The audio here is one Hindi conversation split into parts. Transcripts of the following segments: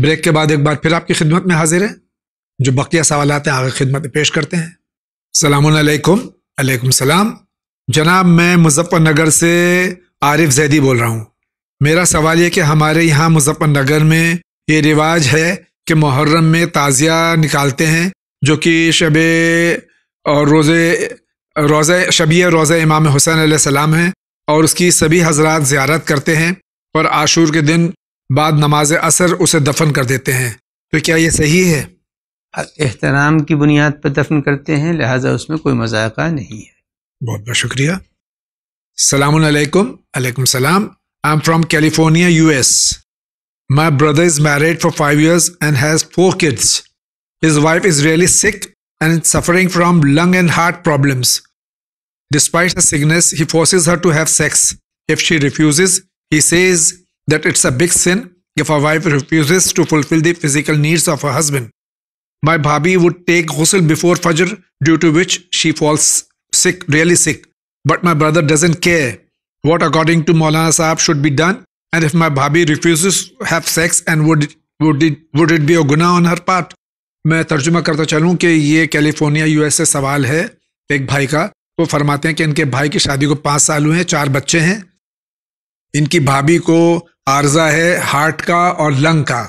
ब्रेक के बाद एक बार फिर आपकी खिदमत में हाजिर है जो बकिया सवाल हैं आगे खिदमत में पेश करते हैं सलामकुम अलैकुम सलाम जनाब मैं मुजफ्फरनगर से आरिफ जैदी बोल रहा हूँ मेरा सवाल यह कि हमारे यहाँ मुजफ्फरनगर में ये रिवाज है कि मुहर्रम में ताज़िया निकालते हैं जो कि शब और रोज़े रोज़ शबी रोज़ इमाम हुसैन सलाम हैं और उसकी सभी हजरात ज़्यारत करते हैं और आशूर के दिन बाद नमाज असर उसे दफन कर देते हैं तो क्या ये सही है एहतराम की बुनियाद पर दफन करते हैं लिहाजा उसमें कोई मजाका नहीं है बहुत बहुत शुक्रिया सलामकुम सलाम I am from California US my brother is married for five years and has four kids his wife is really sick and suffering from lung and heart problems despite sickness he forces her to have sex if she refuse he says that it's a big sin if a wife refuses to fulfill the physical needs of her husband. My bhabi would take ghusl before Fajr, due to which she falls sick, really sick. But my brother doesn't care what, according to Maulana Sahab, should be done. And if my bhabi refuses to have sex, and would, would, it, would it be a guna on her part? मैं तर्जुमा करता चलूँ कि ये कैलिफोर्निया यूएस से सवाल है एक भाई का वो फरमाते हैं कि इनके भाई की शादी को पाँच साल हुए हैं चार बच्चे हैं इनकी भाभी को आर्जा है हार्ट का और लंग का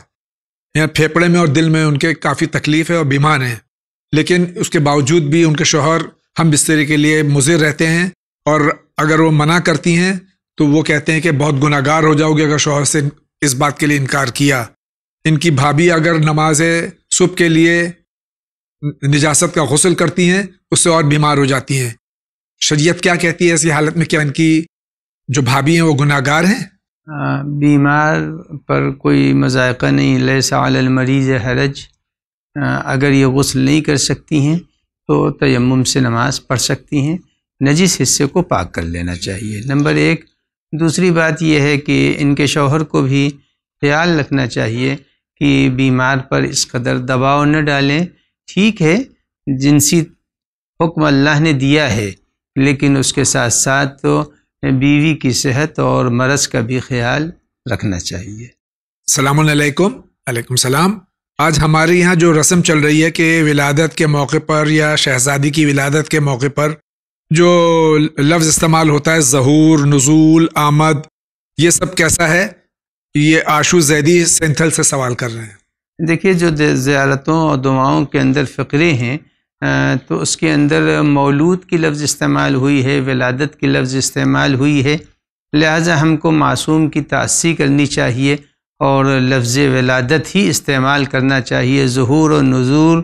या फेफड़े में और दिल में उनके काफ़ी तकलीफ है और बीमार हैं लेकिन उसके बावजूद भी उनके शोहर हम बिस्तरे के लिए मुजिर रहते हैं और अगर वो मना करती हैं तो वो कहते हैं कि बहुत गुनागार हो जाओगे अगर शोहर से इस बात के लिए इनकार किया इनकी भाभी अगर नमाज सुबह के लिए निजासत का गसल करती हैं उससे और बीमार हो जाती हैं शरीयत क्या कहती है ऐसी हालत में क्या इनकी जो भाभी हैं वो गुनागार हैं बीमार पर कोई मज़ायक़ा नहीं लैसा मरीज़ हरज अगर ये गसल नहीं कर सकती हैं तो तयम से नमाज़ पढ़ सकती हैं नजिस हिस्से को पाक कर लेना चाहिए नंबर एक दूसरी बात यह है कि इनके शौहर को भी ख्याल रखना चाहिए कि बीमार पर इस कदर दबाव न डालें ठीक है जिनसी हुक्म अल्लाह ने दिया है लेकिन उसके साथ साथ तो बीवी की सेहत और मरज का भी ख्याल रखना चाहिए सलामकुम वालेकुम सलाम आज हमारे यहाँ जो रस्म चल रही है कि विलादत के मौके पर या शहजादी की विलादत के मौके पर जो लफ्ज़ इस्तेमाल होता है जहूर नजूल आमद ये सब कैसा है ये आशु जैदी सेंथल से सवाल कर रहे हैं देखिए जो ज्यारतों और दुआओं के अंदर फ़करे हैं तो उसके अंदर मौलूद की लफ्ज़ इस्तेमाल हुई है वलादत की लफ्ज़ इस्तेमाल हुई है लिहाजा हमको मासूम की तासी करनी चाहिए और लफ्ज़ वलादत ही इस्तेमाल करना चाहिए जहूर और नज़ूर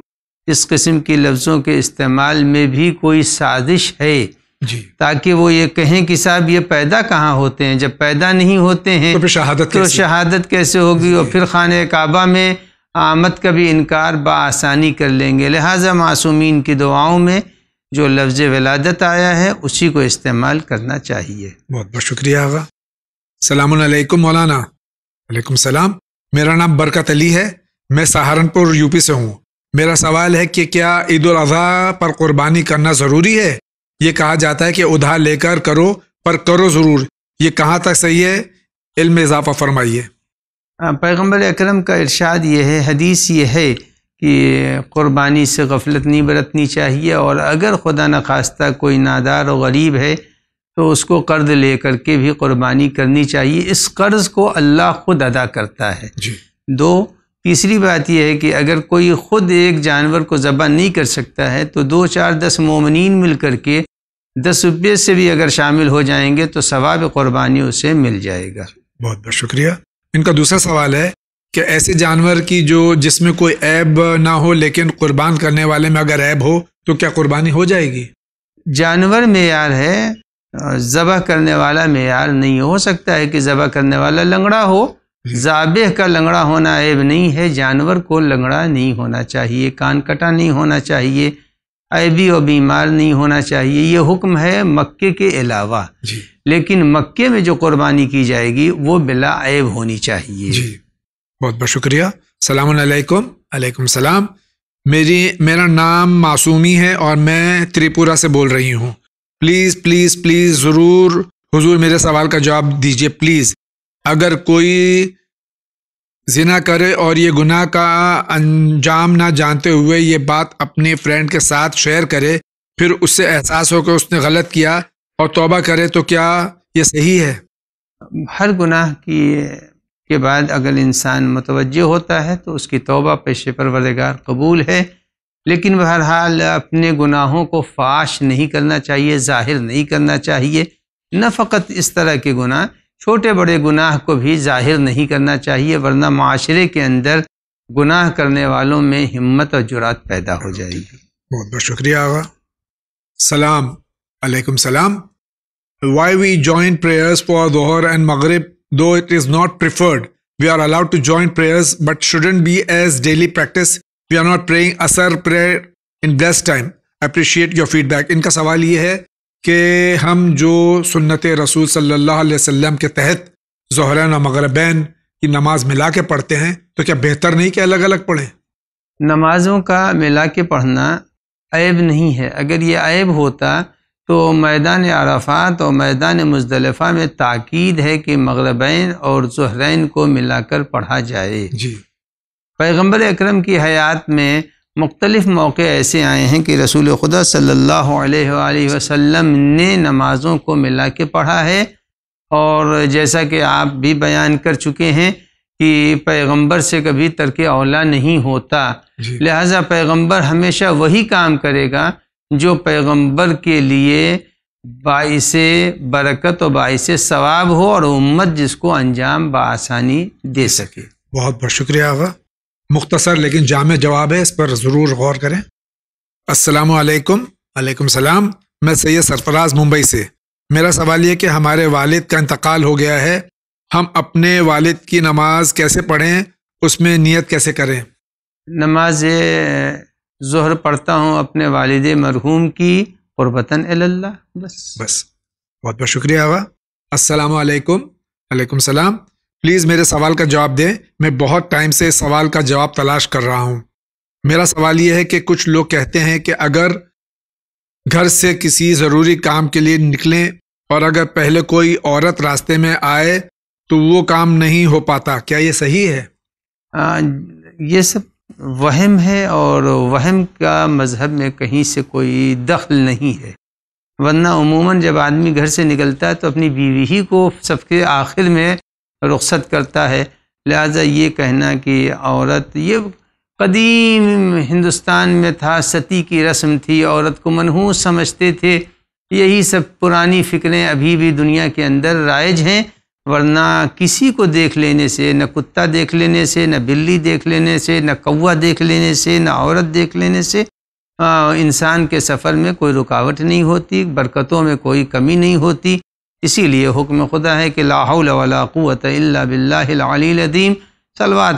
इस किस्म के लफ्ज़ों के इस्तेमाल में भी कोई साजिश है जी। ताकि वो ये कहें कि साहब ये पैदा कहाँ होते हैं जब पैदा नहीं होते हैं तो शहादत तो कैसे? शहादत कैसे होगी और फिर खान काबा में आमद का भी इनकार बसानी कर लेंगे लिहाजा मासूमिन की दुआओं में जो लफ्ज़ वलादत आया है उसी को इस्तेमाल करना चाहिए बहुत बहुत शुक्रिया आगा सलामकुम मौलाना वालेकुम सलाम मेरा नाम बरकत अली है मैं सहारनपुर यूपी से हूँ मेरा सवाल है कि क्या ईद अजी पर कुर्बानी करना ज़रूरी है ये कहा जाता है कि उधार लेकर करो पर करो ज़रूर ये कहाँ तक सही है इल्म इजाफा फरमाइए हाँ, पैगंबर अकरम का इरशाद ये है हदीस ये है कि क़ुरबानी से गफलत नहीं बरतनी चाहिए और अगर खुदा न खास्ता कोई नादार और गरीब है तो उसको कर्ज ले करके भी क़ुरबानी करनी चाहिए इस कर्ज़ को अल्लाह ख़ुद अदा करता है दो तीसरी बात यह है कि अगर कोई ख़ुद एक जानवर को ज़बा नहीं कर सकता है तो दो चार दस मोमिन मिल करके दस रुपये से भी अगर शामिल हो जाएंगे तो सवाब क़ुरबानी उसे मिल जाएगा बहुत बहुत शुक्रिया इनका दूसरा सवाल है कि ऐसे जानवर की जो जिसमें कोई ऐब ना हो लेकिन कुर्बान करने वाले में अगर ऐब हो तो क्या कुर्बानी हो जाएगी जानवर मैार है ज़बह करने वाला मैार नहीं हो सकता है कि ज़बह करने वाला लंगड़ा हो जाबे का लंगड़ा होना ऐब नहीं है जानवर को लंगड़ा नहीं होना चाहिए कान कटा नहीं होना चाहिए ऐबी और बीमार नहीं होना चाहिए ये हुक्म है मक्के के अलावा लेकिन मक्के में जो कुर्बानी की जाएगी वो बिला ऐब होनी चाहिए जी बहुत बहुत शुक्रिया सलामकुम अलैकुम सलाम मेरी मेरा नाम मासूमी है और मैं त्रिपुरा से बोल रही हूँ प्लीज़ प्लीज़ प्लीज़ ज़रूर हुजूर मेरे सवाल का जवाब दीजिए प्लीज़ अगर कोई जिना करे और ये गुनाह का अंजाम ना जानते हुए ये बात अपने फ्रेंड के साथ शेयर करे फिर उससे एहसास हो कि उसने गलत किया और तौबा करे तो क्या ये सही है हर गुनाह की के बाद अगर इंसान मुतवजह होता है तो उसकी तौबा पेशे परवरदगार कबूल है लेकिन बहरहाल अपने गुनाहों को फाश नहीं करना चाहिए ज़ाहिर नहीं करना चाहिए न फ़कत इस तरह के गुनाह छोटे बड़े गुनाह को भी जाहिर नहीं करना चाहिए वरना माशरे के अंदर गुनाह करने वालों में हिम्मत और जुरात पैदा हो जाएगी बहुत बहुत शुक्रिया आगा सलाम अलैकुम सलाम why we join prayers for दोहर एंड मगरब though it is not preferred we are allowed to join prayers but shouldn't be as daily practice we are not praying असर prayer in best time appreciate your feedback इनका सवाल ये है कि हम जो सुन्नत रसूल सल्लल्लाहु अलैहि वसल्लम के तहत जहरान और मगरबैन की नमाज मिला के पढ़ते हैं तो क्या बेहतर नहीं कि अलग अलग पढ़ें नमाजों का मिला के पढ़ना ऐब नहीं है अगर ये ऐब होता तो मैदान अराफ़ात और मैदान मुजलफ़ा में ताक़द है कि मगरबैन और जहरैन को मिलाकर पढ़ा जाए जी पैगम्बर अक्रम की हयात में मुख्तलिफ़ मौक़े ऐसे आए हैं कि रसूल खुदा सल्लल्लाहु अलैहि वसल्लम ने नमाज़ों को मिला के पढ़ा है और जैसा कि आप भी बयान कर चुके हैं कि पैगंबर से कभी तरक अवला नहीं होता लिहाजा पैगंबर हमेशा वही काम करेगा जो पैगंबर के लिए बाईस बरकत और बाईस सवाब हो और उम्मत जिसको अंजाम बसानी दे सके बहुत बहुत शुक्रिया आगा मुख्तसर लेकिन जाम जवाब है इस पर ज़रूर गौर करें असलम वालेकुम सलाम मैं सैयद सरफराज मुंबई से मेरा सवाल यह कि हमारे वालिद का इंतकाल हो गया है हम अपने वालिद की नमाज कैसे पढ़ें उसमें नियत कैसे करें नमाज जहर पढ़ता हूँ अपने वालद मरहूम की क़ुरबता बस बस बहुत बहुत शुक्रिया आगा असलकम वालेकुम सलाम प्लीज़ मेरे सवाल का जवाब दें मैं बहुत टाइम से सवाल का जवाब तलाश कर रहा हूँ मेरा सवाल यह है कि कुछ लोग कहते हैं कि अगर घर से किसी ज़रूरी काम के लिए निकलें और अगर पहले कोई औरत रास्ते में आए तो वो काम नहीं हो पाता क्या ये सही है आ, ये सब वहम है और वहम का मज़हब में कहीं से कोई दखल नहीं है वरना उमूमन जब आदमी घर से निकलता है तो अपनी बीवी ही को सबके आखिर में रुख्सत करता है लिहाजा ये कहना कि औरत ये कदीम हिंदुस्तान में था सती की रस्म थी औरत को मनहूस समझते थे यही सब पुरानी फ़िक्रें अभी भी दुनिया के अंदर राइज हैं वरना किसी को देख लेने से न कुत्ता देख लेने से न बिल्ली देख लेने से न कौवा देख लेने से न औरत देख लेने से इंसान के सफ़र में कोई रुकावट नहीं होती बरकतों में कोई कमी नहीं होती इसीलिए हुक्म खुदा है कि लाहौल वाला क़वत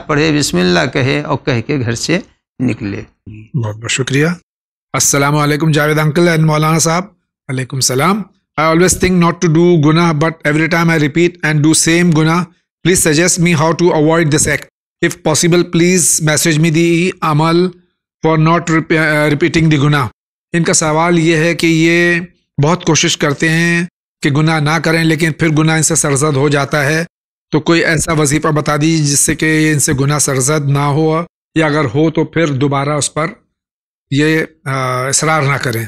पढ़े बिस्मिल्लाह कहे और कह के घर से निकले बहुत बहुत शुक्रिया वालेकुम जावेद अंकल एंड मौलाना साहब वालेकुम सलाम I always think not to do गुना but every time I repeat and do same गुना please suggest me how to avoid this act if possible please message me the अमल फॉर नॉट रिपीटिंग द गुना इनका सवाल ये है कि ये बहुत कोशिश करते हैं कि गुनाह ना करें लेकिन फिर गुनाह इनसे सरजद हो जाता है तो कोई ऐसा वजीफा बता दीजिए जिससे कि इनसे गुनाह सरजद ना हो या अगर हो तो फिर दोबारा उस पर ये इसरार ना करें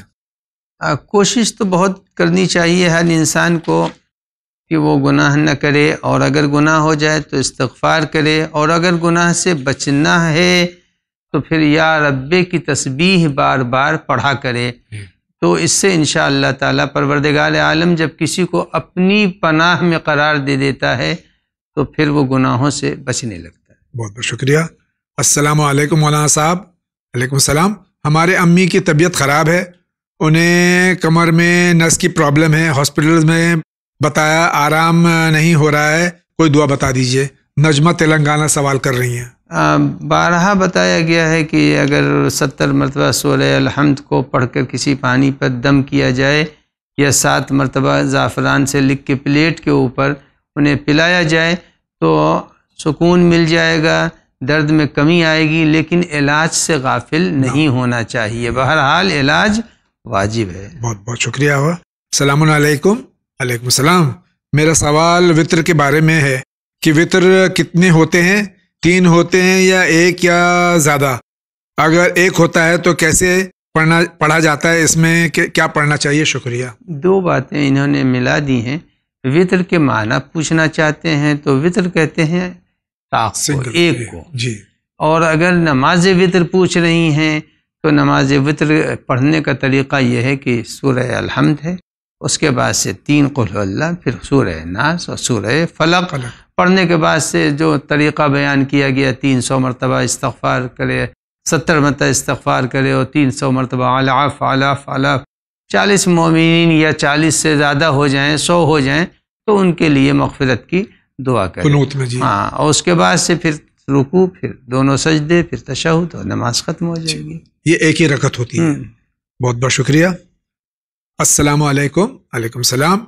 आ, कोशिश तो बहुत करनी चाहिए हर इंसान को कि वो गुनाह न करे और अगर गुनाह हो जाए तो इस्तफ़ार करे और अगर गुनाह से बचना है तो फिर या रब्बे की तस्बीह बार बार पढ़ा करे हम्म। तो इससे इन ताला परवरदगार आलम जब किसी को अपनी पनाह में करार दे देता है तो फिर वो गुनाहों से बचने लगता है बहुत बहुत शुक्रिया असलम मौलाना साहब वालेकुम हमारे अम्मी की तबीयत ख़राब है उन्हें कमर में नस की प्रॉब्लम है हॉस्पिटल में बताया आराम नहीं हो रहा है कोई दुआ बता दीजिए नजमा तेलंगाना सवाल कर रही हैं बारह बताया गया है कि अगर सत्तर मरतबा सोलह अलहमद को पढ़कर किसी पानी पर दम किया जाए या सात मरतबा ज़ाफ़रान से लिख के प्लेट के ऊपर उन्हें पिलाया जाए तो सुकून मिल जाएगा दर्द में कमी आएगी लेकिन इलाज से गाफिल नहीं होना चाहिए बहरहाल इलाज वाजिब है बहुत बहुत शुक्रिया हुआ सलामकुम सलाम मेरा सवाल वितर के बारे में है कि वितर कितने होते हैं तीन होते हैं या एक या ज्यादा अगर एक होता है तो कैसे पढ़ना पढ़ा जाता है इसमें क्या पढ़ना चाहिए शुक्रिया दो बातें इन्होंने मिला दी हैं वितर के माना पूछना चाहते हैं तो वितर कहते हैं एक को जी और अगर नमाज वित्र पूछ रही हैं तो नमाज वित्र पढ़ने का तरीका यह है कि सूर्य अलहमद है उसके बाद से तीन कुल्ला फिर सूर्य नास और सूर्य फलक पढ़ने के बाद से जो तरीक़ा बयान किया गया तीन सौ मरतबा इस्तफ़ार करे सत्तर मरतबा इस्तफ़ार करे और तीन सौ मरतबा आलाफ आलाफ आलाफ चालीस मोमिन या चालीस से ज़्यादा हो जाएँ सौ हो जाएँ तो उनके लिए मफफरत की दुआ करें हाँ और उसके बाद से फिर रुकू फिर दोनों सजदे फिर तशहद और नमाज ख़त्म हो जाएगी ये एक ही रकत होती है हम्म। बहुत बहुत शुक्रिया असलकम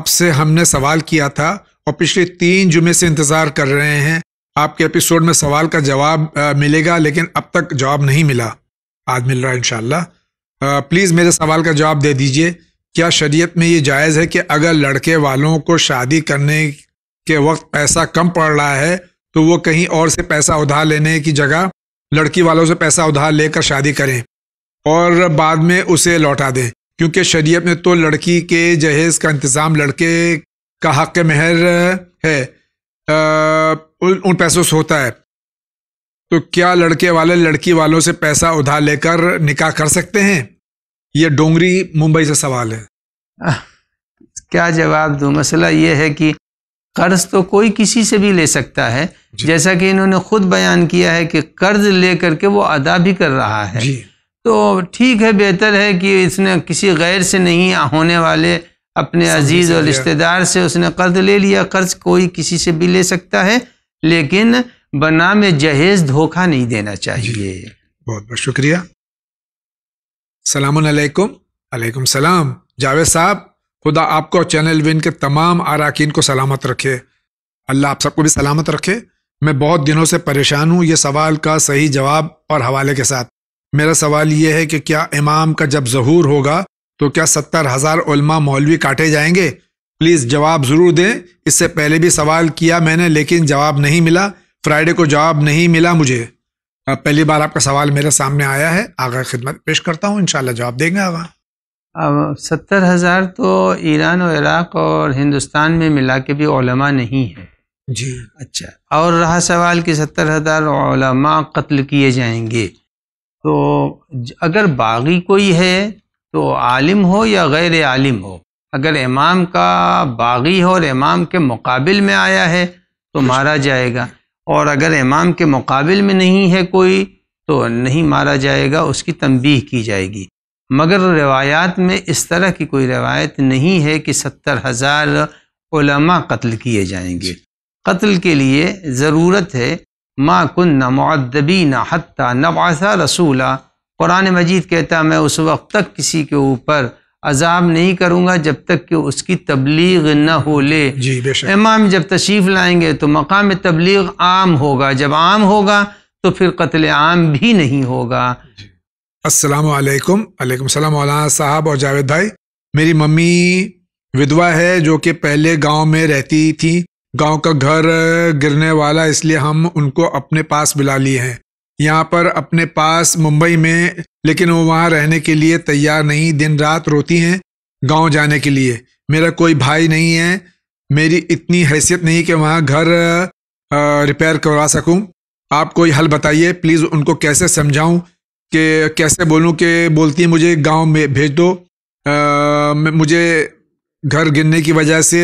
आपसे हमने सवाल किया था और पिछले तीन जुमे से इंतज़ार कर रहे हैं आपके एपिसोड में सवाल का जवाब मिलेगा लेकिन अब तक जवाब नहीं मिला आज मिल रहा है इनशाला प्लीज़ मेरे सवाल का जवाब दे दीजिए क्या शरीयत में ये जायज़ है कि अगर लड़के वालों को शादी करने के वक्त पैसा कम पड़ रहा है तो वो कहीं और से पैसा उधार लेने की जगह लड़की वालों से पैसा उधार लेकर शादी करें और बाद में उसे लौटा दें क्योंकि शरीयत में तो लड़की के जहेज़ का इंतज़ाम लड़के का हक मेहर है उन से होता है तो क्या लड़के वाले लड़की वालों से पैसा उधार लेकर निकाह कर सकते हैं ये डोंगरी मुंबई से सवाल है आ, क्या जवाब दूं मसला ये है कि कर्ज तो कोई किसी से भी ले सकता है जैसा कि इन्होंने खुद बयान किया है कि कर्ज ले करके वो अदा भी कर रहा है तो ठीक है बेहतर है कि इसने किसी गैर से नहीं होने वाले अपने अजीज़ और रिश्तेदार से उसने कर्ज ले लिया कर्ज कोई किसी से भी ले सकता है लेकिन बना में जहेज धोखा नहीं देना चाहिए बहुत बहुत शुक्रिया सलामकुम अलैकुम सलाम जावेद साहब खुदा आपको चैनल विन के तमाम अरकान को सलामत रखे अल्लाह आप सबको भी सलामत रखे मैं बहुत दिनों से परेशान हूँ ये सवाल का सही जवाब और हवाले के साथ मेरा सवाल ये है कि क्या इमाम का जब जहूर होगा तो क्या सत्तर हजार उलमा मौलवी काटे जाएंगे प्लीज जवाब जरूर दें इससे पहले भी सवाल किया मैंने लेकिन जवाब नहीं मिला फ्राइडे को जवाब नहीं मिला मुझे पहली बार आपका सवाल मेरे सामने आया है आगा खिदमत पेश करता हूँ इनशाला जवाब देंगे आगा अब सत्तर हज़ार तो ईरान और इराक और हिंदुस्तान में मिला के भी ओलमा नहीं है जी अच्छा और रहा सवाल कि सत्तर हज़ार ओलमा कत्ल किए जाएंगे तो अगर बागी कोई है तो आलिम हो या गैर आलिम हो अगर इमाम का बागी हो और इमाम के मुकाबिल में आया है तो मारा जाएगा और अगर इमाम के मुकाबिल में नहीं है कोई तो नहीं मारा जाएगा उसकी तंबीह की जाएगी मगर रिवायात में इस तरह की कोई रवायत नहीं है कि सत्तर हज़ार उलमा कत्ल किए जाएंगे कत्ल के लिए ज़रूरत है माँ कन ना नत्ता नबासा रसूला कुरान मजीद कहता मैं उस वक्त तक किसी के ऊपर अजाब नहीं करूँगा जब तक कि उसकी तबलीग न हो ले इमाम जब तशरीफ़ लाएंगे तो मकाम तबलीग आम होगा जब आम होगा तो फिर कत्ल आम भी नहीं होगा असलकम सलाम मौलाना साहब और जावेद भाई मेरी मम्मी विधवा है जो कि पहले गांव में रहती थी गांव का घर गिरने वाला इसलिए हम उनको अपने पास बुला लिए हैं यहाँ पर अपने पास मुंबई में लेकिन वो वहाँ रहने के लिए तैयार नहीं दिन रात रोती हैं गांव जाने के लिए मेरा कोई भाई नहीं है मेरी इतनी हैसियत नहीं कि वहाँ घर रिपेयर करवा सकूँ आप कोई हल बताइए प्लीज़ उनको कैसे समझाऊँ कि कैसे बोलूँ कि बोलती है मुझे गांव में भेज दो आ, मुझे घर गिरने की वजह से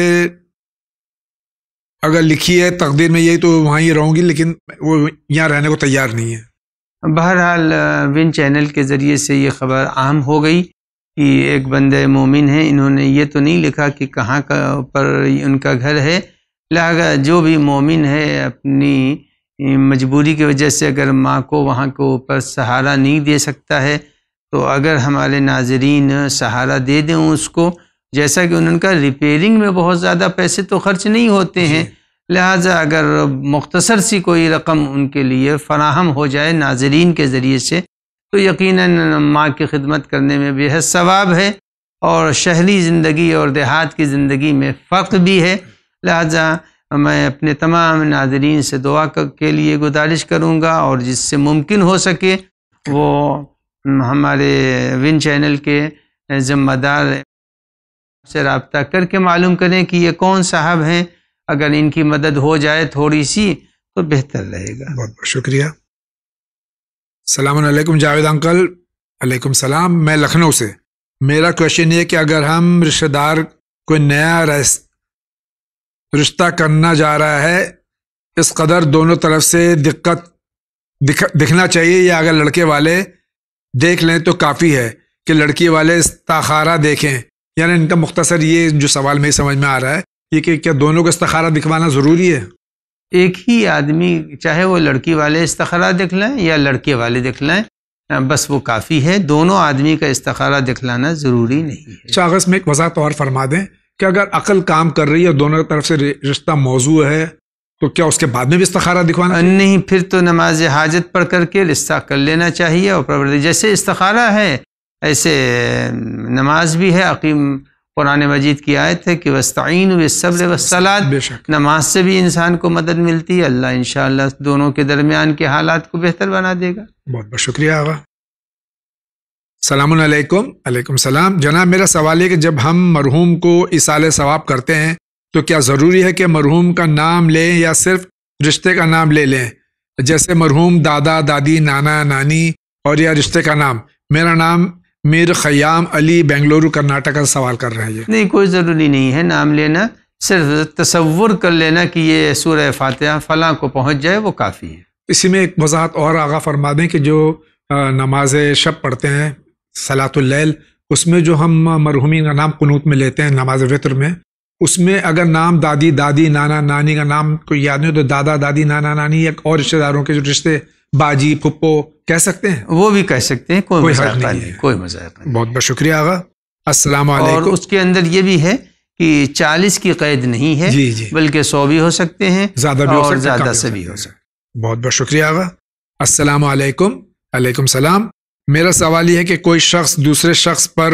अगर लिखी है तकदीर में यही तो वहाँ ही रहूँगी लेकिन वो यहाँ रहने को तैयार नहीं है बहरहाल विन चैनल के ज़रिए से ये खबर आम हो गई कि एक बंदे मोमिन हैं इन्होंने ये तो नहीं लिखा कि कहाँ का पर उनका घर है लिहाजा जो भी मोमिन है अपनी मजबूरी की वजह से अगर माँ को वहाँ के ऊपर सहारा नहीं दे सकता है तो अगर हमारे नाजरीन सहारा दे दें उसको जैसा कि उनका रिपेयरिंग में बहुत ज़्यादा पैसे तो खर्च नहीं होते हैं लिहाजा अगर मुख्तसर सी कोई रकम उनके लिए फराहम हो जाए नाजरीन के ज़रिए से तो यकीनन माँ की खिदमत करने में बेहद सवाब है और शहरी ज़िंदगी और देहात की ज़िंदगी में फ़र्क भी है लिहाजा मैं अपने तमाम नाजरीन से दुआ के लिए गुजारिश करूँगा और जिससे मुमकिन हो सके वो हमारे विन चैनल के ज़िम्मेदार से रबता करके मालूम करें कि ये कौन साहब हैं अगर इनकी मदद हो जाए थोड़ी सी तो बेहतर रहेगा बहुत बहुत शुक्रिया सलामकुम जावेद अंकल अलैकुम सलाम मैं लखनऊ से मेरा क्वेश्चन ये कि अगर हम रिश्तेदार कोई नया रिश्ता करना जा रहा है इस कदर दोनों तरफ से दिक्कत दिख, दिखना चाहिए या अगर लड़के वाले देख लें तो काफ़ी है कि लड़की वाले इस्ताखारा देखें यानी इनका मुख्तसर ये जो सवाल मेरे समझ में आ रहा है ये कि क्या दोनों का इस्तखारा दिखवाना ज़रूरी है एक ही आदमी चाहे वो लड़की वाले इस्तखारा लें या लड़के वाले दिख लें बस वो काफ़ी है दोनों आदमी का इस्तखारा दिखलाना ज़रूरी नहीं है कागज़ अच्छा, में एक वजह और फरमा दें कि अगर अकल काम कर रही है दोनों तरफ से रिश्ता मौजू है तो क्या उसके बाद में भी इस्तखारा दिखवाना नहीं फिर तो नमाज हाजत पढ़ करके रिश्ता कर लेना चाहिए और जैसे इस्तखारा है ऐसे नमाज भी है अकीम कुरान मजीद की आयत है कि वस्तीन वब्र वसलात नमाज से भी इंसान को मदद मिलती है अल्लाह इन दोनों के दरमियान के हालात को बेहतर बना देगा बहुत बहुत शुक्रिया आगा सलामकुम अलैकुम सलाम जनाब मेरा सवाल है कि जब हम मरहूम को इसाल सवाब करते हैं तो क्या ज़रूरी है कि मरहूम का नाम लें या सिर्फ रिश्ते का नाम ले लें जैसे मरहूम दादा दादी नाना नानी और या रिश्ते का नाम मेरा नाम मीर खयाम अली बेंगलुरु कर्नाटक का सवाल कर रहे हैं नहीं कोई ज़रूरी नहीं है नाम लेना सिर्फ तस्वुर कर लेना कि ये सूर फातिहा फलां को पहुँच जाए वो काफ़ी है इसी में एक वजाहत और आगा फरमा दें कि जो नमाज शब पढ़ते हैं सलातुल्लैल उसमें जो हम मरहूमी का नाम कनूत में लेते हैं नमाज वितर में उसमें अगर नाम दादी दादी नाना नानी का नाम कोई याद नहीं हो तो दादा दादी नाना नानी या और रिश्तेदारों के जो रिश्ते बाजी पुप्पो कह सकते हैं वो भी कह सकते हैं कोई, कोई मजाक नहीं, है कोई मजाक नहीं बहुत बहुत शुक्रिया आगा अस्सलाम और उसके अंदर ये भी है कि चालीस की कैद नहीं है जी जी बल्कि सौ भी हो सकते हैं ज्यादा भी और ज्यादा से भी हो सकते बहुत बहुत शुक्रिया आगा अस्सलाम वालेकुम सलाम मेरा सवाल यह है कि कोई शख्स दूसरे शख्स पर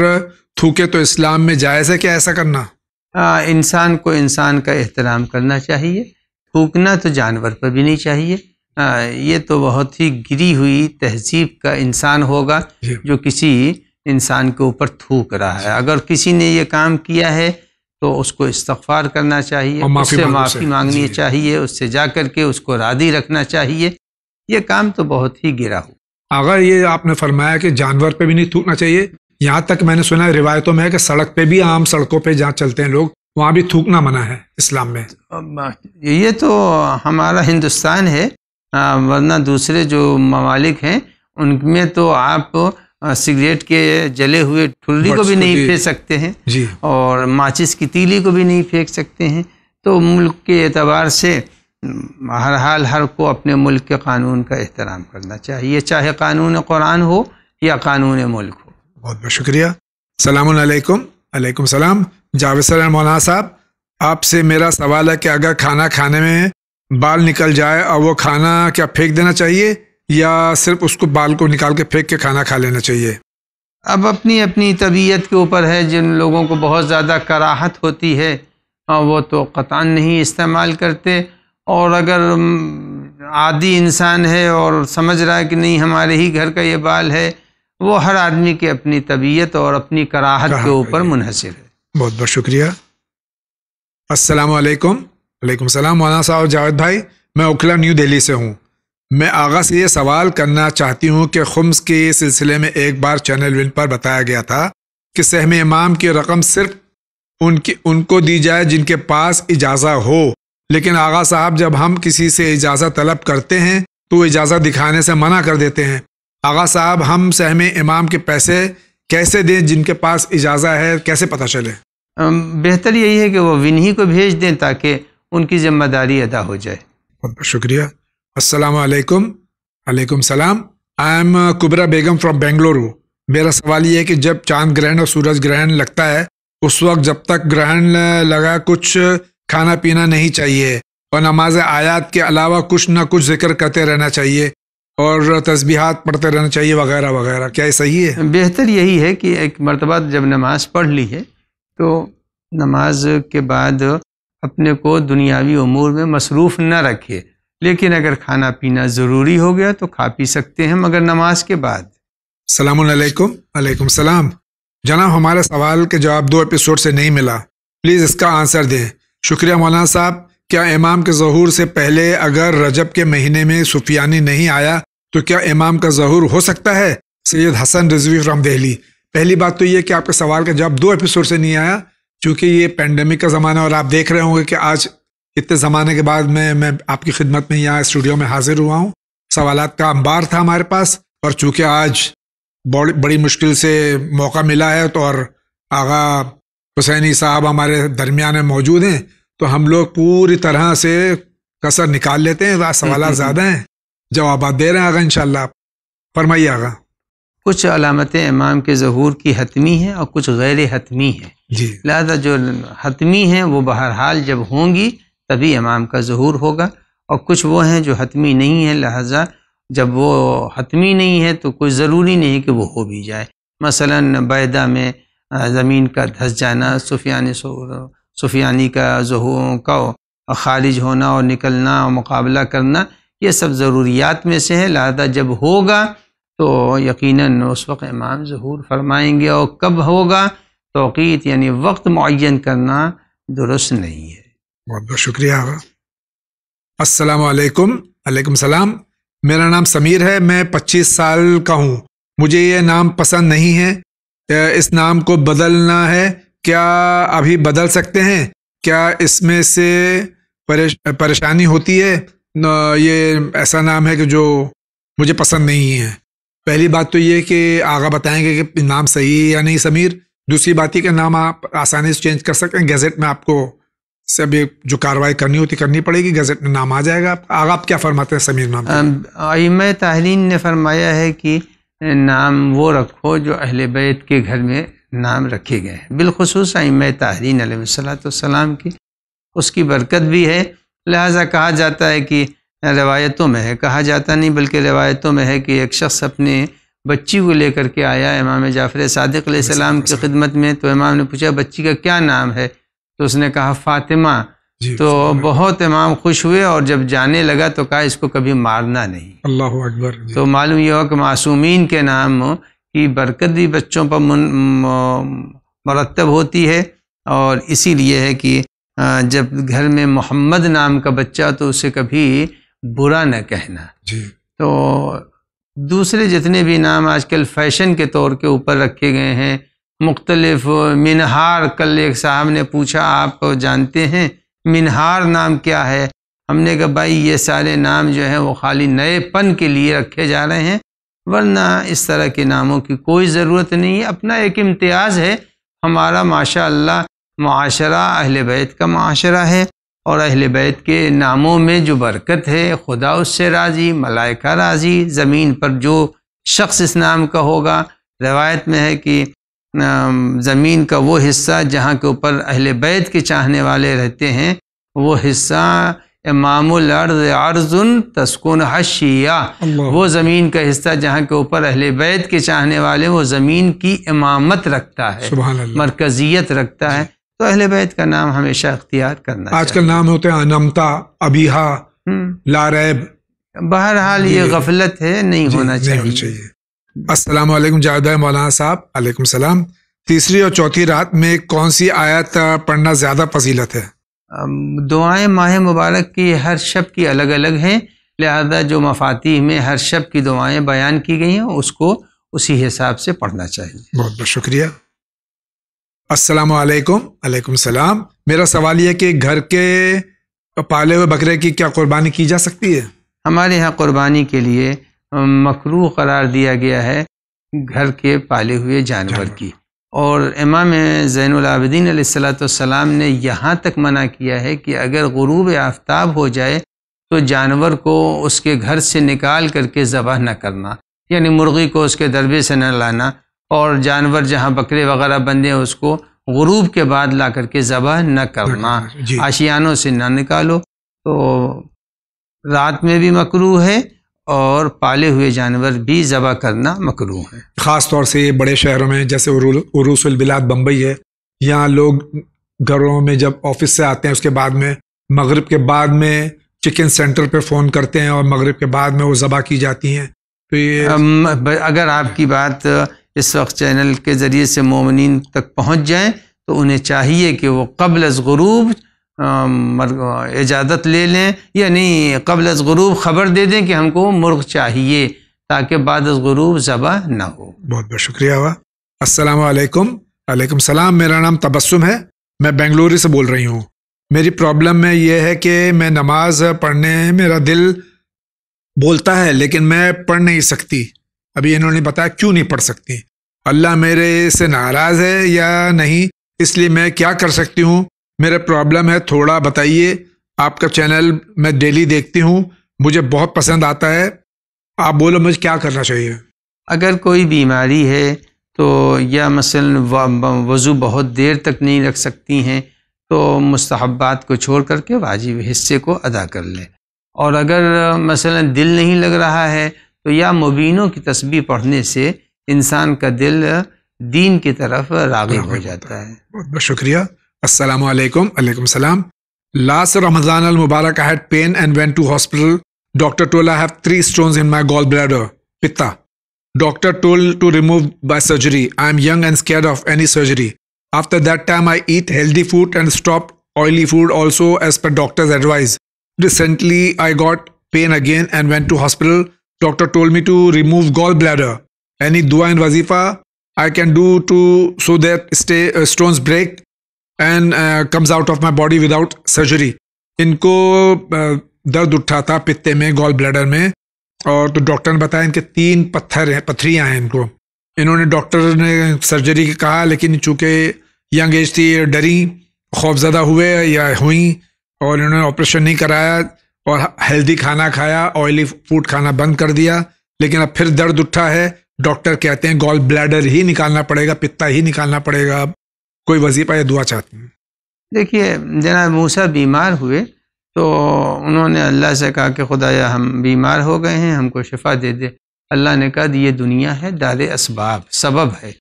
थूके तो इस्लाम में जायज़ है क्या ऐसा करना इंसान को इंसान का एहतराम करना चाहिए थूकना तो जानवर पर भी नहीं चाहिए ये तो बहुत ही गिरी हुई तहजीब का इंसान होगा जो किसी इंसान के ऊपर थूक रहा है अगर किसी ने ये काम किया है तो उसको इस्तफार करना चाहिए उससे माफ़ी मांगनी चाहिए उससे जा कर के उसको राधी रखना चाहिए ये काम तो बहुत ही गिरा हो अगर ये आपने फरमाया कि जानवर पे भी नहीं थूकना चाहिए यहाँ तक मैंने सुना है रिवायतों में है कि सड़क पे भी आम सड़कों पे जहाँ चलते हैं लोग वहाँ भी थूकना मना है इस्लाम में ये तो हमारा हिंदुस्तान है हाँ, वरना दूसरे जो ममालिक हैं उनमें तो आप सिगरेट के जले हुए ठुल्ली को भी नहीं फेंक सकते हैं जी और माचिस की तीली को भी नहीं फेंक सकते हैं तो मुल्क के एतबार से हर हाल हर को अपने मुल्क के कानून का एहतराम करना चाहिए चाहे कानून कुरान हो या कानून मुल्क हो बहुत बहुत शुक्रिया सलामकुम अलैक्म सलाम जावेद सर मौलाना साहब आपसे मेरा सवाल है कि अगर खाना खाने में बाल निकल जाए और वो खाना क्या फेंक देना चाहिए या सिर्फ उसको बाल को निकाल के फेंक के खाना खा लेना चाहिए अब अपनी अपनी तबीयत के ऊपर है जिन लोगों को बहुत ज़्यादा कराहत होती है वो तो कतान नहीं इस्तेमाल करते और अगर आदि इंसान है और समझ रहा है कि नहीं हमारे ही घर का ये बाल है वो हर आदमी की अपनी तबीयत और अपनी कराहत के ऊपर मुनहसर है बहुत बहुत शुक्रिया असलकम वालेकुम सलाम मौलाना साहब जावेद भाई मैं ओखला न्यू दिल्ली से हूँ मैं आगा से ये सवाल करना चाहती हूँ कि खुम्स के सिलसिले में एक बार चैनल विन पर बताया गया था कि सहम इमाम की रकम सिर्फ उनकी उनको दी जाए जिनके पास इजाज़ा हो लेकिन आगा साहब जब हम किसी से इजाज़ा तलब करते हैं तो इजाज़ा दिखाने से मना कर देते हैं आगा साहब हम सहम इमाम के पैसे कैसे दें जिनके पास इजाज़ा है कैसे पता चले बेहतर यही है कि वह विन ही को भेज दें ताकि उनकी जिम्मेदारी अदा हो जाए बहुत बहुत शुक्रिया असलकुम वालेकुम सलाम I am Kubra Begum from Bengaluru मेरा सवाल ये है कि जब चांद ग्रहण और सूरज ग्रहण लगता है उस वक्त जब तक ग्रहण uh, लगा कुछ uh, खाना पीना नहीं चाहिए और नमाज आयात के अलावा कुछ ना कुछ जिक्र करते रहना चाहिए और तस्बीहात पढ़ते रहना चाहिए वगैरह वगैरह क्या ये सही है बेहतर यही है कि एक मरतबा जब नमाज पढ़ ली है तो नमाज के बाद अपने को दुनियावी अमूर में मसरूफ़ न रखे लेकिन अगर खाना पीना ज़रूरी हो गया तो खा पी सकते हैं मगर नमाज के बाद सलामकुम अलैकुम सलाम जनाब हमारे सवाल के जवाब दो एपिसोड से नहीं मिला प्लीज़ इसका आंसर दें शुक्रिया मौलाना साहब क्या इमाम के जहूर से पहले अगर रजब के महीने में सुफियानी नहीं आया तो क्या इमाम का जहूर हो सकता है सैयद हसन रजवी फ्राम दहली पहली बात तो यह कि आपके सवाल का जवाब दो एपिसोड से नहीं आया चूंकि ये पेंडेमिक का ज़माना और आप देख रहे होंगे कि आज इतने ज़माने के बाद मैं मैं आपकी खिदमत में यहाँ स्टूडियो में हाजिर हुआ हूँ सवाल का अंबार था हमारे पास और चूंकि आज बड़ी बड़ी मुश्किल से मौका मिला है तो और आगा हुसैनी साहब हमारे दरमियान में मौजूद हैं तो हम लोग पूरी तरह से कसर निकाल लेते हैं सवाल ज़्यादा हम्म, हम्म, हम्म। हैं जवाब दे रहे हैं आगा इन फरमाइए आगा कुछ अलामतें इमाम के जहूर की हतमी हैं और कुछ गैर हतमी हैं लिहाजा जो हतमी हैं वो बहरहाल जब होंगी तभी इमाम का जहूर होगा और कुछ वो हैं जो हतमी नहीं है लिहाजा जब वो हतमी नहीं है तो कोई ज़रूरी नहीं कि वो हो भी जाए मसलन बैदा में ज़मीन का धस जाना सुफियानी सुफियानी का जहू का खारिज होना और निकलना और मुकाबला करना ये सब ज़रूरियात में से है लिहाजा जब होगा तो यकीनन उस वक्त इमाम जहूर फरमाएंगे और कब होगा तोक़ीत यानी वक्त मुन करना दुरुस्त नहीं है बहुत बहुत शुक्रिया असलकुम अलैक्म सलाम मेरा नाम समीर है मैं 25 साल का हूँ मुझे ये नाम पसंद नहीं है इस नाम को बदलना है क्या अभी बदल सकते हैं क्या इसमें से परेशानी होती है ये ऐसा नाम है कि जो मुझे पसंद नहीं है पहली बात तो ये कि आगा बताएंगे कि नाम सही है या नहीं समीर दूसरी बात यह कि नाम आप आसानी से चेंज कर सकते हैं गैजेट में आपको सब अभी जो कार्रवाई करनी होती करनी पड़ेगी गजट में नाम आ जाएगा आगा आप क्या फरमाते हैं समीर नाम आईम तहरीन ने फरमाया है कि नाम वो रखो जो अहल बैत के घर में नाम रखे गए हैं बिलखसूस आइम तहरीन सलाम की उसकी बरकत भी है लिहाजा कहा जाता है कि रवायतों में है कहा जाता नहीं बल्कि रवायतों में है कि एक शख्स अपने बच्ची को लेकर के आया इमाम जाफ़र सदक सलाम की खिदमत में तो इमाम ने पूछा बच्ची का क्या नाम है तो उसने कहा फ़ातिमा तो बहुत इमाम खुश हुए और जब जाने लगा तो कहा इसको कभी मारना नहीं अल्लाह अकबर तो मालूम यह हो कि मासूमिन के नाम की बरकत भी बच्चों पर मरतब होती है और इसीलिए है कि जब घर में मोहम्मद नाम का बच्चा तो उसे कभी बुरा न कहना जी तो दूसरे जितने भी नाम आजकल फैशन के तौर के ऊपर रखे गए हैं मुख्तलिफ मिनहार कल एक साहब ने पूछा आप जानते हैं मिनहार नाम क्या है हमने कहा भाई ये सारे नाम जो हैं वो खाली नएपन के लिए रखे जा रहे हैं वरना इस तरह के नामों की कोई ज़रूरत नहीं है अपना एक इम्तियाज़ है हमारा माशा अल्लाह माशरा अहल बैत का माशरा है और अहल बैत के नामों में जो बरकत है खुदा उससे राज़ी मलाइका राज़ी ज़मीन पर जो शख्स इस नाम का होगा रवायत में है कि ज़मीन का वो हिस्सा जहाँ के ऊपर अहल बैत के चाहने वाले रहते हैं वो हिस्सा मामुल अर्ज अर्जुन तस्कुन हशिया वो ज़मीन का हिस्सा जहाँ के ऊपर अहल बैत के चाहने वाले वो ज़मीन की इमामत रखता है मरकज़ियत रखता है तो अहले बैत का नाम हमेशा अख्तियार करना आजकल नाम होते हैं अनमता अबीहा हम्म। लारैब बहरहाल ये गफलत है नहीं होना चाहिए, चाहिए। अस्सलाम वालेकुम मौलाना साहब वालेकुम सलाम तीसरी और चौथी रात में कौन सी आयत पढ़ना ज़्यादा फजीलत है दुआएं माह मुबारक की हर शब की अलग अलग हैं लिहाजा जो मफाती में हर शब की दुआएं बयान की गई हैं उसको उसी हिसाब से पढ़ना चाहिए बहुत बहुत शुक्रिया अस्सलाम वालेकुम वालेकुम सलाम मेरा सवाल यह कि घर के पाले हुए बकरे की क्या कुर्बानी की जा सकती है हमारे यहाँ कुर्बानी के लिए मकरू करार दिया गया है घर के पाले हुए जानवर की और इमाम ज़ैनआबदीन सलाम ने यहाँ तक मना किया है कि अगर गुरूब आफ्ताब हो जाए तो जानवर को उसके घर से निकाल करके ज़बह न करना यानी मुर्गी को उसके दरबे से न लाना और जानवर जहाँ बकरे वगैरह बंधे हैं उसको गरूब के बाद ला करके ज़बह न करना आशियानों से ना निकालो तो रात में भी मकरू है और पाले हुए जानवर भी ज़बह करना मकरू है ख़ास तौर से ये बड़े शहरों में जैसे उरूसबिलाद बम्बई है यहाँ लोग घरों में जब ऑफिस से आते हैं उसके बाद में मगरब के बाद में चिकन सेंटर पे फ़ोन करते हैं और मगरब के बाद में वो ज़बह की जाती हैं तो ये अगर आपकी बात इस वक्त चैनल के ज़रिए से ममिन तक पहुँच जाएँ तो उन्हें चाहिए कि वो कबल गरूब इजाज़त ले लें यानी कबल गरूब ख़बर दे दें कि हमको मुर्ग चाहिए ताकि बाद गरूब ज़बह ना हो बहुत बहुत शुक्रिया हुआ असलकम वालेकुम सलाम मेरा नाम तबस्सुम है मैं बेंगलुरु से बोल रही हूँ मेरी प्रॉब्लम में यह है कि मैं नमाज़ पढ़ने मेरा दिल बोलता है लेकिन मैं पढ़ नहीं सकती अभी इन्होंने बताया क्यों नहीं पढ़ सकती अल्लाह मेरे से नाराज है या नहीं इसलिए मैं क्या कर सकती हूँ मेरा प्रॉब्लम है थोड़ा बताइए आपका चैनल मैं डेली देखती हूँ मुझे बहुत पसंद आता है आप बोलो मुझे क्या करना चाहिए अगर कोई बीमारी है तो या मसल वज़ू बहुत देर तक नहीं रख सकती हैं तो मुस्तहबात को छोड़ करके वाजिब हिस्से को अदा कर लें और अगर मसलन दिल नहीं लग रहा है तो या मुबीनों की तस्बी पढ़ने से इंसान का दिल दीन की तरफ रागिब हो जाता है बहुत बहुत शुक्रिया अस्सलाम वालेकुम वालेकुम सलाम लास्ट रमजान अल मुबारक I had pain and went to hospital doctor told I have three stones in my gall bladder पिता doctor told to remove by surgery I am young and scare of any surgery after that time I eat healthy food and stop oily food also as per doctor's advice recently I got pain again and went to hospital Doctor told me to remove gallbladder. Any dua and wazifa I can do to so that stay, uh, stones break and uh, comes out of my body without surgery. इनको uh, दर्द उठा था पित्ते में गॉल ब्लैडर में और तो डॉक्टर ने बताया इनके तीन पत्थर हैं पथरियां हैं इनको इन्होंने डॉक्टर ने सर्जरी की कहा लेकिन चूंकि यंग एज थी डरी खौफजदा हुए या हुई और इन्होंने ऑपरेशन नहीं कराया और हेल्दी खाना खाया ऑयली फूड खाना बंद कर दिया लेकिन अब फिर दर्द उठा है डॉक्टर कहते हैं गॉल ब्लैडर ही निकालना पड़ेगा पित्ता ही निकालना पड़ेगा अब कोई वजीफा या दुआ चाहते हैं देखिए जना मूसा बीमार हुए तो उन्होंने अल्लाह से कहा कि खुदा या हम बीमार हो गए हैं हमको शिफा दे दे अल्लाह ने कहा ये दुनिया है दार इसबाब सबब है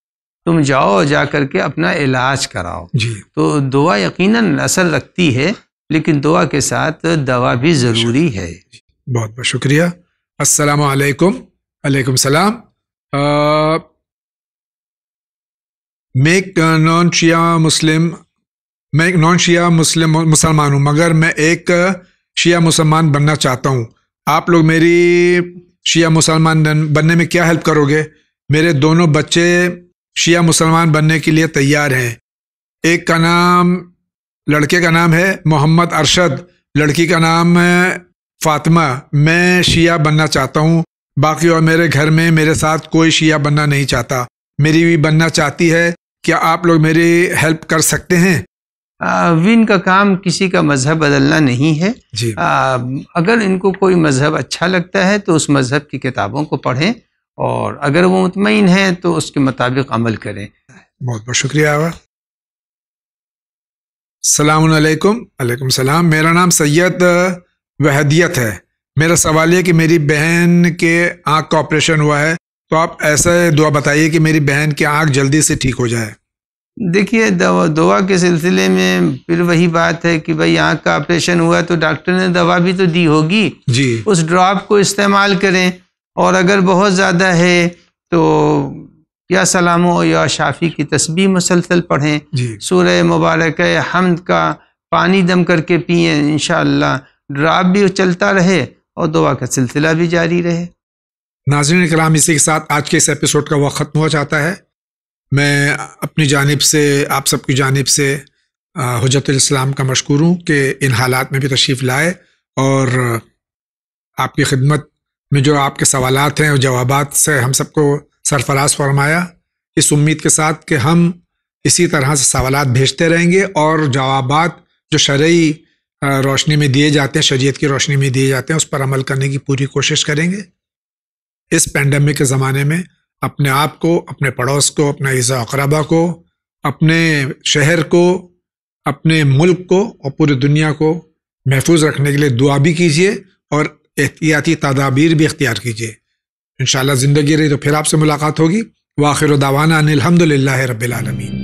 तुम जाओ जा करके अपना इलाज कराओ जी तो दुआ यकीनन असर रखती है लेकिन दुआ के साथ दवा भी ज़रूरी है बहुत बहुत शुक्रिया अस्सलाम वालेकुम वालेकुम सलाम मैं नॉन शिया मुस्लिम मैं एक नॉन शिया मुस्लिम मुसलमान हूँ मगर मैं एक शिया मुसलमान बनना चाहता हूँ आप लोग मेरी शिया मुसलमान बनने में क्या हेल्प करोगे मेरे दोनों बच्चे शिया मुसलमान बनने के लिए तैयार हैं एक का नाम लड़के का नाम है मोहम्मद अरशद लड़की का नाम है फातिमा मैं शिया बनना चाहता हूँ बाकी और मेरे घर में मेरे साथ कोई शिया बनना नहीं चाहता मेरी भी बनना चाहती है क्या आप लोग मेरी हेल्प कर सकते हैं विन का काम किसी का मजहब बदलना नहीं है जी। आ, अगर इनको कोई मजहब अच्छा लगता है तो उस मजहब की किताबों को पढ़ें और अगर वो मुतमिन हैं तो उसके मुताबिक अमल करें बहुत बहुत शुक्रिया सलामकुम सलाम मेरा नाम सैयद वहदियत है मेरा सवाल यह कि मेरी बहन के आँख का ऑपरेशन हुआ है तो आप ऐसा दुआ बताइए कि मेरी बहन की आँख जल्दी से ठीक हो जाए देखिए दवा दुआ के सिलसिले में फिर वही बात है कि भाई आँख का ऑपरेशन हुआ तो डॉक्टर ने दवा भी तो दी होगी जी उस ड्रॉप को इस्तेमाल करें और अगर बहुत ज़्यादा है तो या सलामो या शाफ़ी की तस्बी मुसलसल पढ़ें सूर्य मुबारक हमद का पानी दम करके पिए इन ड्राप भी चलता रहे और दुआ का सिलसिला भी जारी रहे नाजरन कराम इसी के साथ आज के इस एपिसोड का वह ख़त्म हो जाता है मैं अपनी जानब से आप सबकी जानब से हजरतम का मशहूर हूँ कि इन हालात में भी तशरीफ़ लाए और आपकी खिदमत में जो आपके सवालत हैं और जवाब से हम सबको सरफराज फरमाया इस उम्मीद के साथ कि हम इसी तरह से सवाल भेजते रहेंगे और जवाब जो शरयी रोशनी में दिए जाते हैं शरीयत की रोशनी में दिए जाते हैं उस पर अमल करने की पूरी कोशिश करेंगे इस पेंडेमिक के ज़माने में अपने आप को अपने पड़ोस को अपने ईज़ा अकरबा को अपने शहर को अपने मुल्क को और पूरी दुनिया को महफूज रखने के लिए दुआ भी कीजिए और एहतियाती तदाबीर भी अख्तियार कीजिए इन जिंदगी रही तो फिर आपसे मुलाकात होगी वाखिर दावाना अनिलहमदिल्ला रबीआलमीन